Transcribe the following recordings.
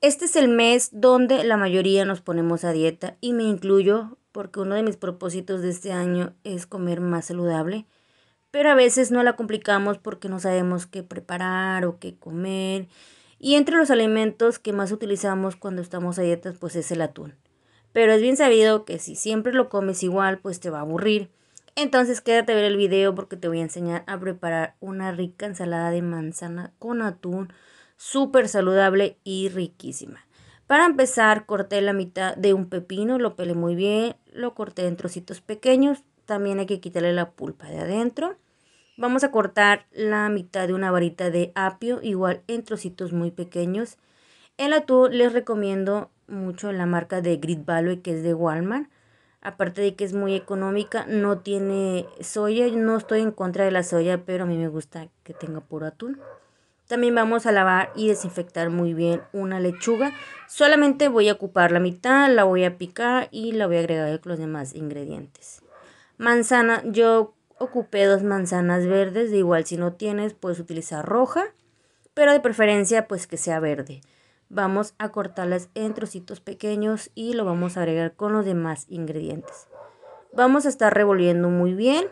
Este es el mes donde la mayoría nos ponemos a dieta y me incluyo porque uno de mis propósitos de este año es comer más saludable, pero a veces no la complicamos porque no sabemos qué preparar o qué comer. Y entre los alimentos que más utilizamos cuando estamos a dietas pues es el atún. Pero es bien sabido que si siempre lo comes igual pues te va a aburrir. Entonces quédate a ver el video porque te voy a enseñar a preparar una rica ensalada de manzana con atún súper saludable y riquísima. Para empezar, corté la mitad de un pepino, lo pelé muy bien, lo corté en trocitos pequeños. También hay que quitarle la pulpa de adentro. Vamos a cortar la mitad de una varita de apio, igual en trocitos muy pequeños. El atún les recomiendo mucho la marca de Grid Value, que es de Walmart. Aparte de que es muy económica, no tiene soya. No estoy en contra de la soya, pero a mí me gusta que tenga puro atún. También vamos a lavar y desinfectar muy bien una lechuga. Solamente voy a ocupar la mitad, la voy a picar y la voy a agregar con los demás ingredientes. Manzana, yo ocupé dos manzanas verdes, de igual si no tienes puedes utilizar roja, pero de preferencia pues que sea verde. Vamos a cortarlas en trocitos pequeños y lo vamos a agregar con los demás ingredientes. Vamos a estar revolviendo muy bien.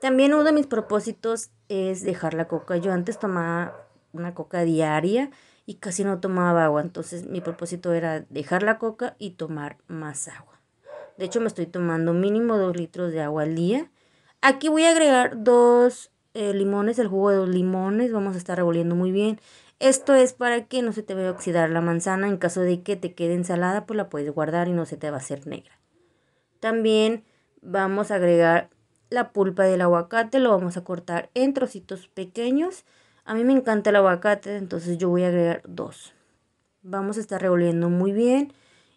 También uno de mis propósitos es dejar la coca. Yo antes tomaba una coca diaria y casi no tomaba agua. Entonces mi propósito era dejar la coca y tomar más agua. De hecho me estoy tomando mínimo 2 litros de agua al día. Aquí voy a agregar dos eh, limones, el jugo de dos limones. Vamos a estar revolviendo muy bien. Esto es para que no se te vaya a oxidar la manzana. En caso de que te quede ensalada, pues la puedes guardar y no se te va a hacer negra. También vamos a agregar la pulpa del aguacate. Lo vamos a cortar en trocitos pequeños a mí me encanta el aguacate, entonces yo voy a agregar dos. Vamos a estar revolviendo muy bien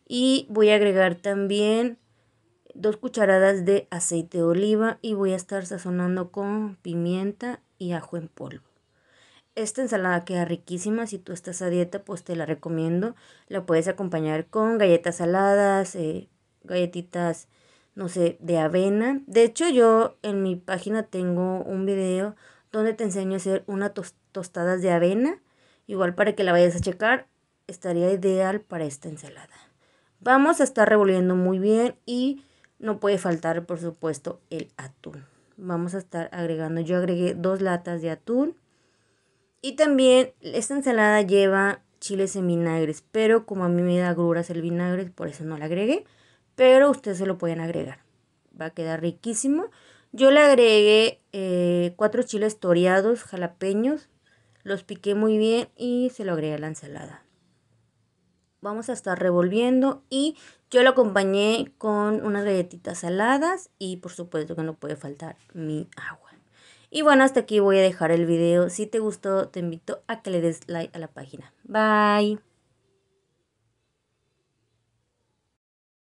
y voy a agregar también dos cucharadas de aceite de oliva y voy a estar sazonando con pimienta y ajo en polvo. Esta ensalada queda riquísima, si tú estás a dieta pues te la recomiendo. La puedes acompañar con galletas saladas, eh, galletitas, no sé, de avena. De hecho yo en mi página tengo un video donde te enseño a hacer unas tostadas de avena. Igual para que la vayas a checar, estaría ideal para esta ensalada. Vamos a estar revolviendo muy bien y no puede faltar, por supuesto, el atún. Vamos a estar agregando, yo agregué dos latas de atún. Y también esta ensalada lleva chiles en vinagre. pero como a mí me da gruras el vinagre, por eso no la agregué, pero ustedes se lo pueden agregar. Va a quedar riquísimo. Yo le agregué eh, cuatro chiles toreados, jalapeños, los piqué muy bien y se lo agregué a la ensalada. Vamos a estar revolviendo y yo lo acompañé con unas galletitas saladas y por supuesto que no puede faltar mi agua. Y bueno, hasta aquí voy a dejar el video. Si te gustó, te invito a que le des like a la página. Bye.